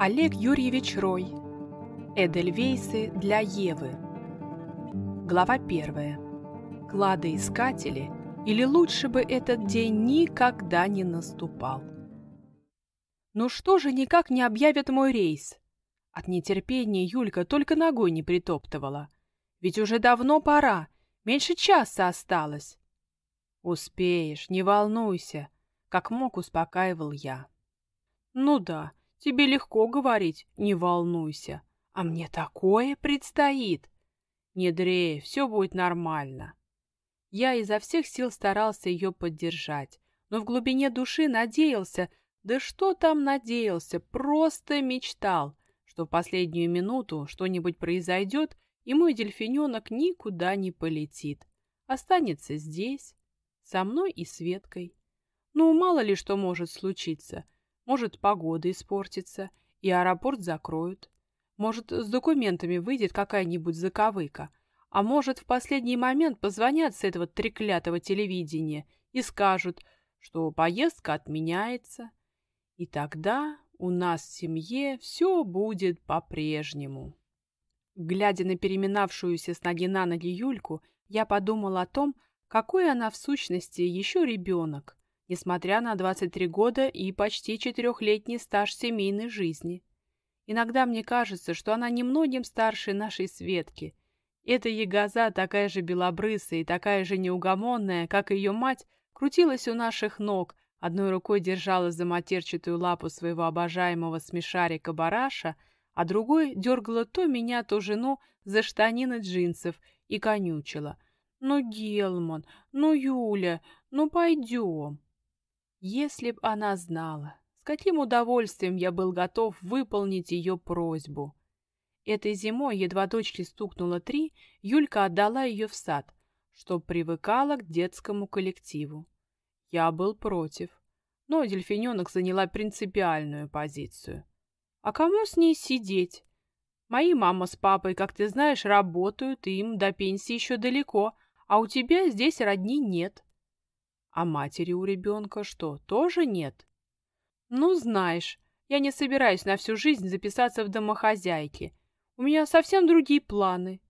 Олег Юрьевич Рой. Эдельвейсы для Евы. Глава первая. Кладоискатели, или лучше бы этот день никогда не наступал. Ну что же никак не объявят мой рейс? От нетерпения Юлька только ногой не притоптывала. Ведь уже давно пора, меньше часа осталось. Успеешь, не волнуйся, как мог успокаивал я. Ну да, Тебе легко говорить, не волнуйся. А мне такое предстоит. Не дрей, все будет нормально. Я изо всех сил старался ее поддержать, но в глубине души надеялся, да что там надеялся, просто мечтал, что в последнюю минуту что-нибудь произойдет, и мой дельфиненок никуда не полетит. Останется здесь, со мной и Светкой. Ну, мало ли что может случиться — может, погода испортится, и аэропорт закроют. Может, с документами выйдет какая-нибудь заковыка. А может, в последний момент позвонят с этого треклятого телевидения и скажут, что поездка отменяется. И тогда у нас в семье все будет по-прежнему. Глядя на переминавшуюся с ноги на ноги Юльку, я подумала о том, какой она в сущности еще ребенок, несмотря на 23 года и почти четырехлетний стаж семейной жизни. Иногда мне кажется, что она немногим старше нашей Светки. Эта ягоза, такая же белобрысая и такая же неугомонная, как ее мать, крутилась у наших ног, одной рукой держала за матерчатую лапу своего обожаемого смешарика бараша, а другой дергала то меня, то жену за штанины джинсов и конючила. «Ну, Гелман, ну, Юля, ну, пойдем!» Если б она знала, с каким удовольствием я был готов выполнить ее просьбу. Этой зимой, едва дочке стукнуло три, Юлька отдала ее в сад, что привыкала к детскому коллективу. Я был против, но дельфиненок заняла принципиальную позицию. А кому с ней сидеть? Мои мама с папой, как ты знаешь, работают, и им до пенсии еще далеко, а у тебя здесь родни нет. А матери у ребенка что, тоже нет? Ну, знаешь, я не собираюсь на всю жизнь записаться в домохозяйки. У меня совсем другие планы.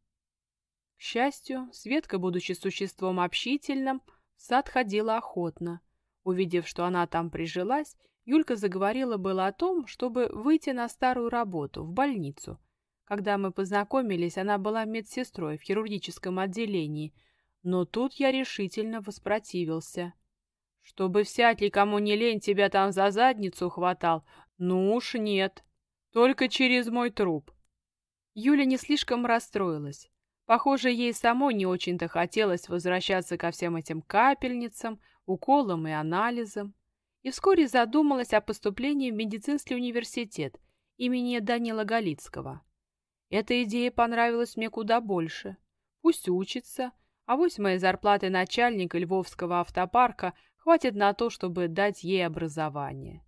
К счастью, Светка, будучи существом общительным, в сад ходила охотно. Увидев, что она там прижилась, Юлька заговорила было о том, чтобы выйти на старую работу, в больницу. Когда мы познакомились, она была медсестрой в хирургическом отделении – но тут я решительно воспротивился. Чтобы всякий, кому не лень, тебя там за задницу хватал, ну уж нет. Только через мой труп. Юля не слишком расстроилась. Похоже, ей самой не очень-то хотелось возвращаться ко всем этим капельницам, уколам и анализам. И вскоре задумалась о поступлении в медицинский университет имени Данила Галицкого. Эта идея понравилась мне куда больше. Пусть учится, а вось моей зарплаты начальника Львовского автопарка хватит на то, чтобы дать ей образование.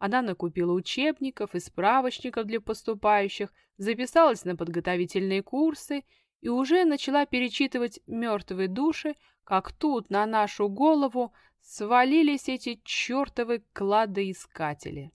Она накупила учебников и справочников для поступающих, записалась на подготовительные курсы и уже начала перечитывать «Мертвые души», как тут на нашу голову свалились эти чертовы кладоискатели.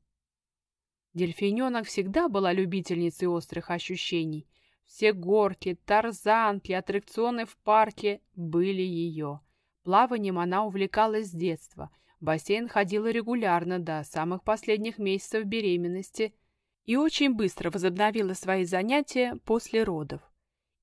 Дельфиненок всегда была любительницей острых ощущений все горки, тарзанки, аттракционы в парке были ее. Плаванием она увлекалась с детства. В бассейн ходила регулярно до самых последних месяцев беременности и очень быстро возобновила свои занятия после родов.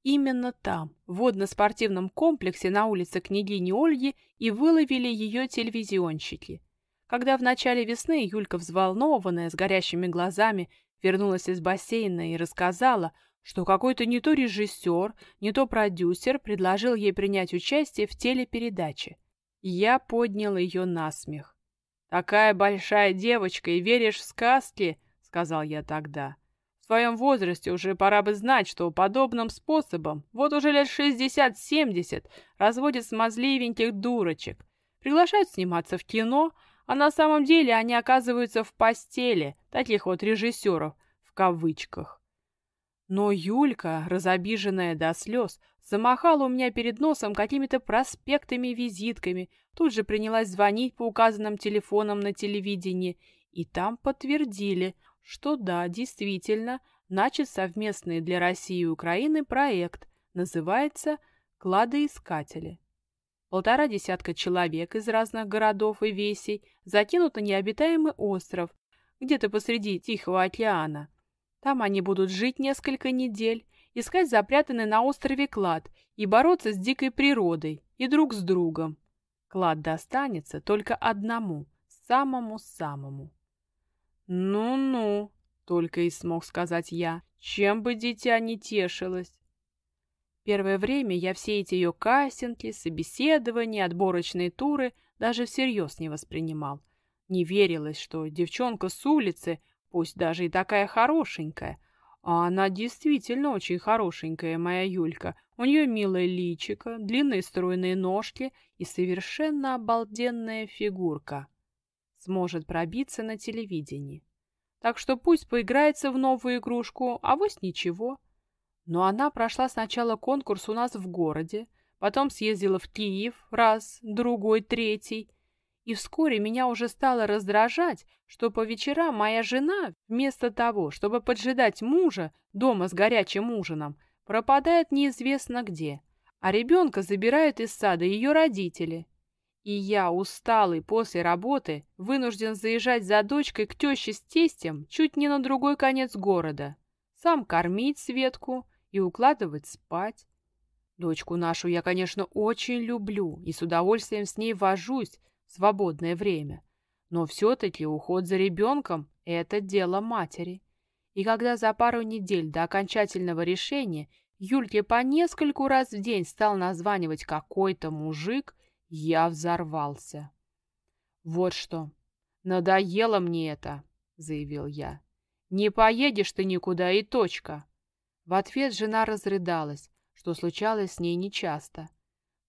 Именно там, в водно-спортивном комплексе на улице княгини Ольги, и выловили ее телевизионщики. Когда в начале весны Юлька, взволнованная, с горящими глазами, вернулась из бассейна и рассказала – что какой-то не то режиссер, не то продюсер предложил ей принять участие в телепередаче. Я поднял ее на смех. «Такая большая девочка и веришь в сказки?» — сказал я тогда. В своем возрасте уже пора бы знать, что подобным способом, вот уже лет шестьдесят, семьдесят разводят смазливеньких дурочек, приглашают сниматься в кино, а на самом деле они оказываются в постели таких вот режиссеров в кавычках. Но Юлька, разобиженная до слез, замахала у меня перед носом какими-то проспектами и визитками, тут же принялась звонить по указанным телефонам на телевидении, и там подтвердили, что да, действительно, начат совместный для России и Украины проект, называется «Кладоискатели». Полтора десятка человек из разных городов и весей закинут на необитаемый остров, где-то посреди Тихого океана – там они будут жить несколько недель, искать запрятанный на острове клад и бороться с дикой природой и друг с другом. Клад достанется только одному, самому-самому. «Ну-ну», — только и смог сказать я, — «чем бы дитя не тешилось». Первое время я все эти ее кастинги, собеседования, отборочные туры даже всерьез не воспринимал. Не верилось, что девчонка с улицы пусть даже и такая хорошенькая. А она действительно очень хорошенькая, моя Юлька. У нее милое личико, длинные стройные ножки и совершенно обалденная фигурка. Сможет пробиться на телевидении. Так что пусть поиграется в новую игрушку, а вось ничего. Но она прошла сначала конкурс у нас в городе, потом съездила в Киев раз, другой, третий и вскоре меня уже стало раздражать, что по вечерам моя жена, вместо того, чтобы поджидать мужа дома с горячим ужином, пропадает неизвестно где, а ребенка забирают из сада ее родители. И я, усталый после работы, вынужден заезжать за дочкой к теще с тестем чуть не на другой конец города. Сам кормить Светку и укладывать спать. Дочку нашу я, конечно, очень люблю и с удовольствием с ней вожусь, свободное время. Но все-таки уход за ребенком – это дело матери. И когда за пару недель до окончательного решения Юльке по нескольку раз в день стал названивать какой-то мужик, я взорвался. «Вот что, надоело мне это», – заявил я. «Не поедешь ты никуда и точка». В ответ жена разрыдалась, что случалось с ней нечасто.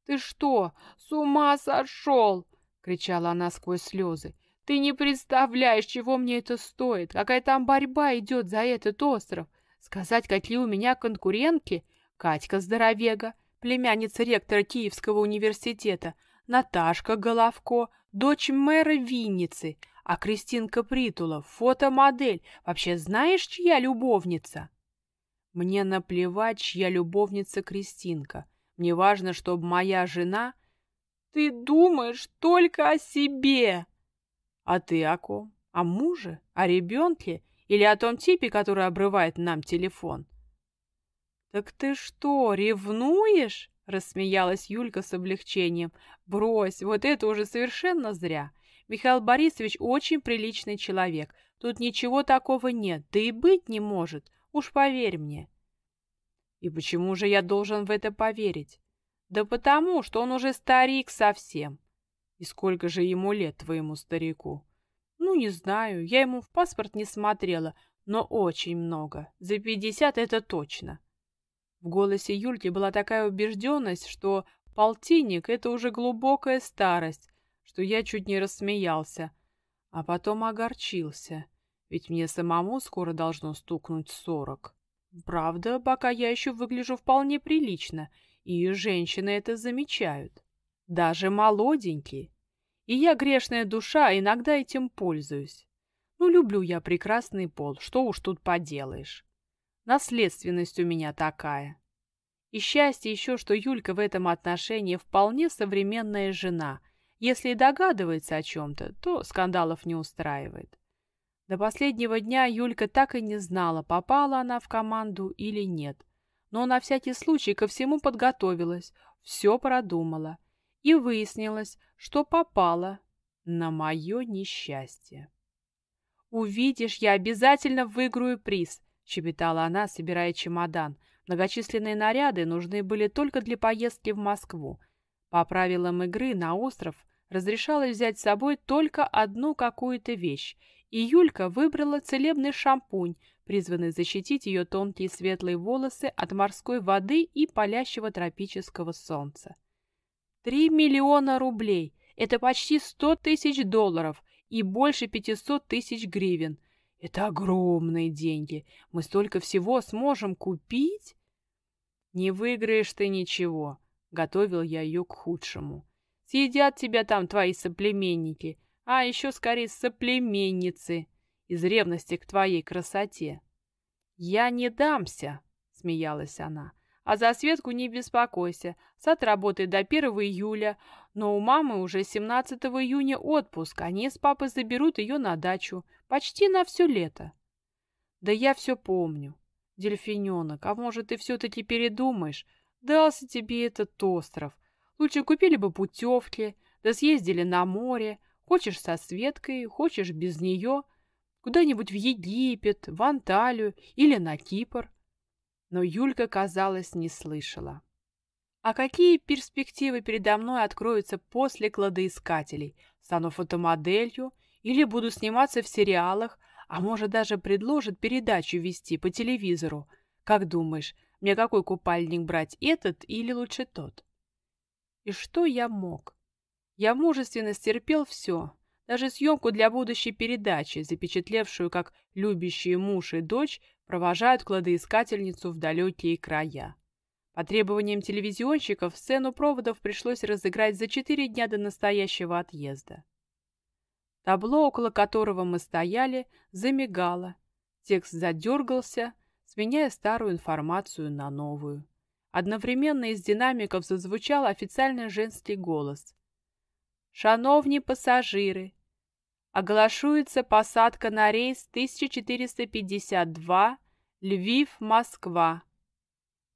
«Ты что, с ума сошел? кричала она сквозь слезы. «Ты не представляешь, чего мне это стоит! Какая там борьба идет за этот остров! Сказать, какие у меня конкурентки? Катька Здоровега, племянница ректора Киевского университета, Наташка Головко, дочь мэра Винницы, а Кристинка Притулов, фотомодель. Вообще знаешь, чья любовница?» «Мне наплевать, чья любовница Кристинка. Мне важно, чтобы моя жена ты думаешь только о себе. А ты о ком? О муже? О ребенке? Или о том типе, который обрывает нам телефон? Так ты что, ревнуешь? Рассмеялась Юлька с облегчением. Брось, вот это уже совершенно зря. Михаил Борисович очень приличный человек. Тут ничего такого нет, да и быть не может. Уж поверь мне. И почему же я должен в это поверить? Да потому, что он уже старик совсем. И сколько же ему лет, твоему старику? Ну, не знаю, я ему в паспорт не смотрела, но очень много. За пятьдесят это точно. В голосе Юльки была такая убежденность, что полтинник — это уже глубокая старость, что я чуть не рассмеялся, а потом огорчился, ведь мне самому скоро должно стукнуть сорок. Правда, пока я еще выгляжу вполне прилично — и женщины это замечают. Даже молоденькие. И я, грешная душа, иногда этим пользуюсь. Ну, люблю я прекрасный пол, что уж тут поделаешь. Наследственность у меня такая. И счастье еще, что Юлька в этом отношении вполне современная жена. Если и догадывается о чем-то, то скандалов не устраивает. До последнего дня Юлька так и не знала, попала она в команду или нет – но на всякий случай ко всему подготовилась, все продумала. И выяснилось, что попала на мое несчастье. «Увидишь, я обязательно выиграю приз», — щебетала она, собирая чемодан. Многочисленные наряды нужны были только для поездки в Москву. По правилам игры на остров разрешалось взять с собой только одну какую-то вещь, и Юлька выбрала целебный шампунь, призванный защитить ее тонкие светлые волосы от морской воды и палящего тропического солнца. Три миллиона рублей – это почти сто тысяч долларов и больше пятисот тысяч гривен. Это огромные деньги. Мы столько всего сможем купить? Не выиграешь ты ничего, — готовил я ее к худшему. Съедят тебя там твои соплеменники, а еще скорее соплеменницы из ревности к твоей красоте. «Я не дамся!» — смеялась она. «А за Светку не беспокойся. Сад работает до 1 июля, но у мамы уже 17 июня отпуск. Они с папой заберут ее на дачу. Почти на все лето». «Да я все помню. Дельфиненок, а может, ты все-таки передумаешь? Дался тебе этот остров. Лучше купили бы путевки, да съездили на море. Хочешь со Светкой, хочешь без нее — куда-нибудь в Египет, в Анталию или на Кипр. Но Юлька, казалось, не слышала. А какие перспективы передо мной откроются после кладоискателей? Стану фотомоделью или буду сниматься в сериалах, а может даже предложат передачу вести по телевизору. Как думаешь, мне какой купальник брать, этот или лучше тот? И что я мог? Я мужественно стерпел все, даже съемку для будущей передачи, запечатлевшую, как любящие муж и дочь провожают кладоискательницу в далекие края. По требованиям телевизионщиков, сцену проводов пришлось разыграть за четыре дня до настоящего отъезда. Табло, около которого мы стояли, замигало. Текст задергался, сменяя старую информацию на новую. Одновременно из динамиков зазвучал официальный женский голос. «Шановні пассажиры, оглашуется посадка на рейс 1452 Львив-Москва.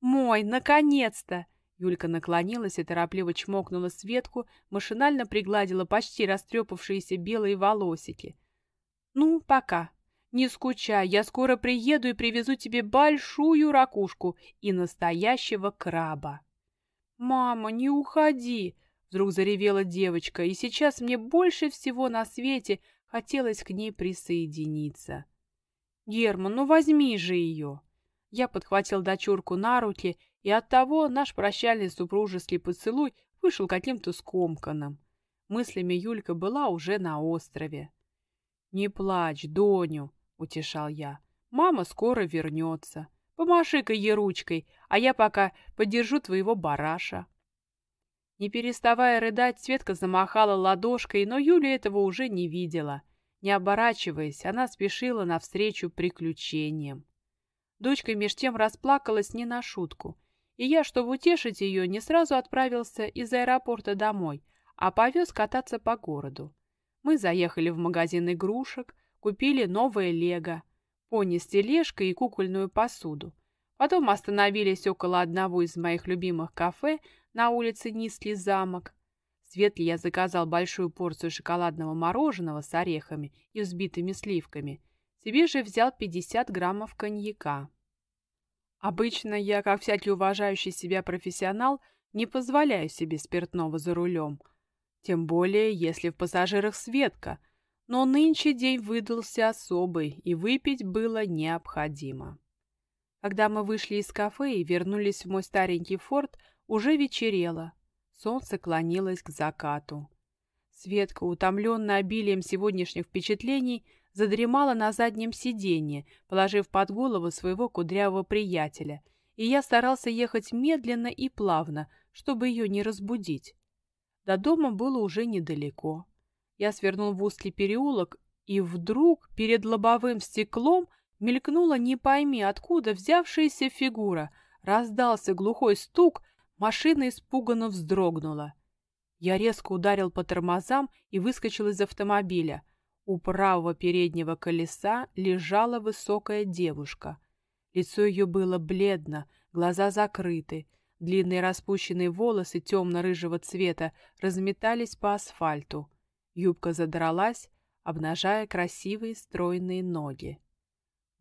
«Мой, наконец-то!» Юлька наклонилась и торопливо чмокнула Светку, машинально пригладила почти растрепавшиеся белые волосики. «Ну, пока. Не скучай, я скоро приеду и привезу тебе большую ракушку и настоящего краба». «Мама, не уходи!» Вдруг заревела девочка, и сейчас мне больше всего на свете хотелось к ней присоединиться. «Герман, ну возьми же ее!» Я подхватил дочурку на руки, и оттого наш прощальный супружеский поцелуй вышел каким-то скомканным. Мыслями Юлька была уже на острове. «Не плачь, Доню!» — утешал я. «Мама скоро вернется. Помаши-ка ей ручкой, а я пока подержу твоего бараша». Не переставая рыдать, Светка замахала ладошкой, но Юля этого уже не видела. Не оборачиваясь, она спешила навстречу приключениям. Дочка меж тем расплакалась не на шутку. И я, чтобы утешить ее, не сразу отправился из аэропорта домой, а повез кататься по городу. Мы заехали в магазин игрушек, купили новое лего, пони с тележкой и кукольную посуду. Потом остановились около одного из моих любимых кафе, на улице Нисли замок. Светли я заказал большую порцию шоколадного мороженого с орехами и взбитыми сливками. Себе же взял 50 граммов коньяка. Обычно я, как всякий уважающий себя профессионал, не позволяю себе спиртного за рулем. Тем более, если в пассажирах Светка. Но нынче день выдался особый, и выпить было необходимо. Когда мы вышли из кафе и вернулись в мой старенький форт – уже вечерело. Солнце клонилось к закату. Светка, утомленная обилием сегодняшних впечатлений, задремала на заднем сиденье, положив под голову своего кудрявого приятеля, и я старался ехать медленно и плавно, чтобы ее не разбудить. До дома было уже недалеко. Я свернул в узкий переулок, и вдруг перед лобовым стеклом мелькнула не пойми откуда взявшаяся фигура, раздался глухой стук, Машина испуганно вздрогнула. Я резко ударил по тормозам и выскочил из автомобиля. У правого переднего колеса лежала высокая девушка. Лицо ее было бледно, глаза закрыты. Длинные распущенные волосы темно-рыжего цвета разметались по асфальту. Юбка задралась, обнажая красивые стройные ноги.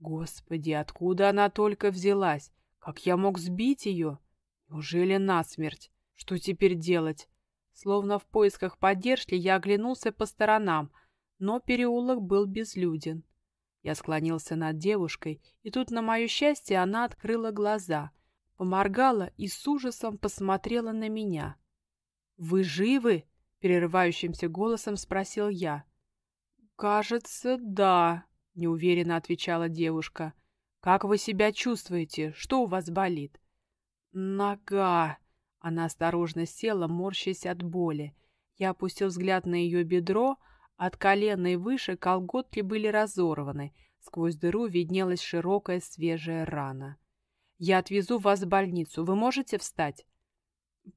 Господи, откуда она только взялась? Как я мог сбить ее? — Неужели насмерть? Что теперь делать? Словно в поисках поддержки я оглянулся по сторонам, но переулок был безлюден. Я склонился над девушкой, и тут, на мое счастье, она открыла глаза, поморгала и с ужасом посмотрела на меня. «Вы живы?» — перерывающимся голосом спросил я. «Кажется, да», — неуверенно отвечала девушка. «Как вы себя чувствуете? Что у вас болит?» Нога! Она осторожно села, морщась от боли. Я опустил взгляд на ее бедро. От колена и выше колготки были разорваны. Сквозь дыру виднелась широкая свежая рана. «Я отвезу вас в больницу. Вы можете встать?»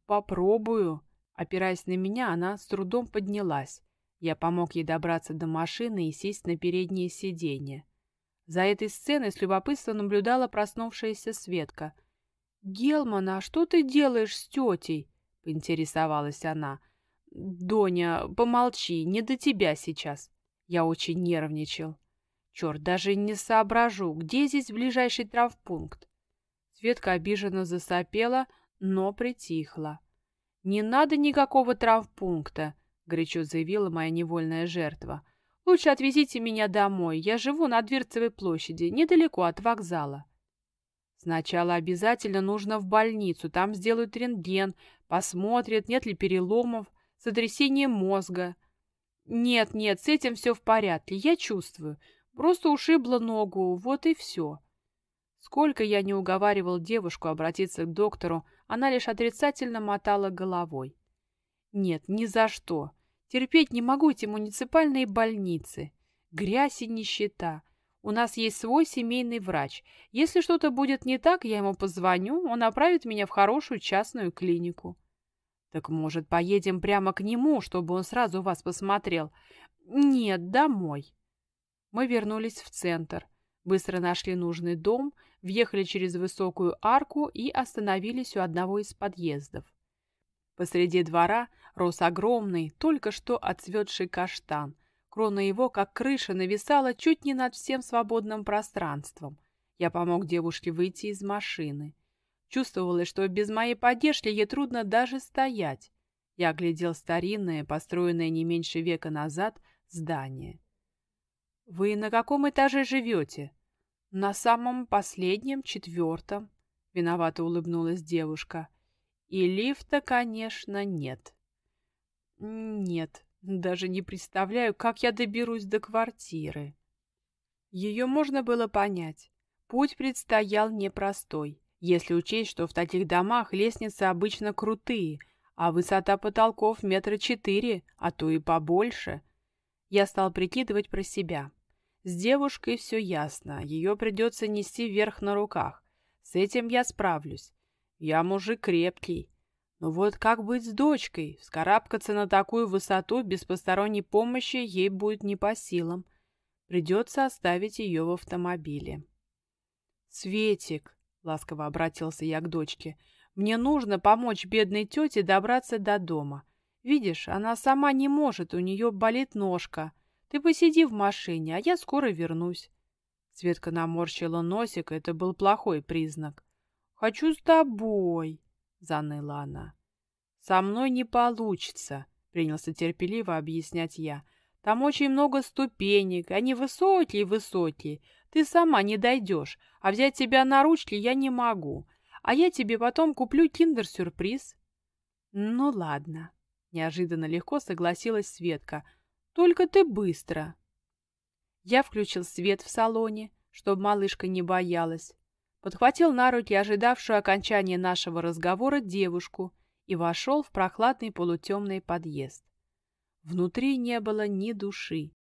«Попробую». Опираясь на меня, она с трудом поднялась. Я помог ей добраться до машины и сесть на переднее сиденье. За этой сценой с любопытством наблюдала проснувшаяся Светка — «Гелман, а что ты делаешь с тетей?» — поинтересовалась она. «Доня, помолчи, не до тебя сейчас». Я очень нервничал. Черт, даже не соображу, где здесь ближайший травпункт. Светка обиженно засопела, но притихла. «Не надо никакого травпункта», — горячо заявила моя невольная жертва. «Лучше отвезите меня домой. Я живу на Дверцевой площади, недалеко от вокзала». Сначала обязательно нужно в больницу, там сделают рентген, посмотрят, нет ли переломов, сотрясение мозга. Нет-нет, с этим все в порядке, я чувствую. Просто ушибла ногу, вот и все. Сколько я не уговаривал девушку обратиться к доктору, она лишь отрицательно мотала головой. Нет, ни за что. Терпеть не могу эти муниципальные больницы. Грязь и нищета — у нас есть свой семейный врач. Если что-то будет не так, я ему позвоню, он направит меня в хорошую частную клинику». «Так, может, поедем прямо к нему, чтобы он сразу вас посмотрел?» «Нет, домой». Мы вернулись в центр, быстро нашли нужный дом, въехали через высокую арку и остановились у одного из подъездов. Посреди двора рос огромный, только что отцветший каштан – Крона его, как крыша, нависала чуть не над всем свободным пространством. Я помог девушке выйти из машины. Чувствовалось, что без моей поддержки ей трудно даже стоять. Я оглядел старинное, построенное не меньше века назад, здание. «Вы на каком этаже живете?» «На самом последнем, четвертом», — виновато улыбнулась девушка. «И лифта, конечно, нет». «Нет», даже не представляю, как я доберусь до квартиры. Ее можно было понять. Путь предстоял непростой, если учесть, что в таких домах лестницы обычно крутые, а высота потолков метра четыре, а то и побольше. Я стал прикидывать про себя. С девушкой все ясно, ее придется нести вверх на руках. С этим я справлюсь. Я мужик крепкий, но вот как быть с дочкой? Вскарабкаться на такую высоту без посторонней помощи ей будет не по силам. Придется оставить ее в автомобиле. «Светик», — ласково обратился я к дочке, — «мне нужно помочь бедной тете добраться до дома. Видишь, она сама не может, у нее болит ножка. Ты посиди в машине, а я скоро вернусь». Светка наморщила носик, это был плохой признак. «Хочу с тобой», заныла она. «Со мной не получится», — принялся терпеливо объяснять я. «Там очень много ступенек, они высокие высокие. Ты сама не дойдешь, а взять тебя на ручки я не могу. А я тебе потом куплю киндер-сюрприз». «Ну ладно», — неожиданно легко согласилась Светка. «Только ты быстро». Я включил свет в салоне, чтобы малышка не боялась подхватил на руки ожидавшую окончания нашего разговора девушку и вошел в прохладный полутемный подъезд. Внутри не было ни души.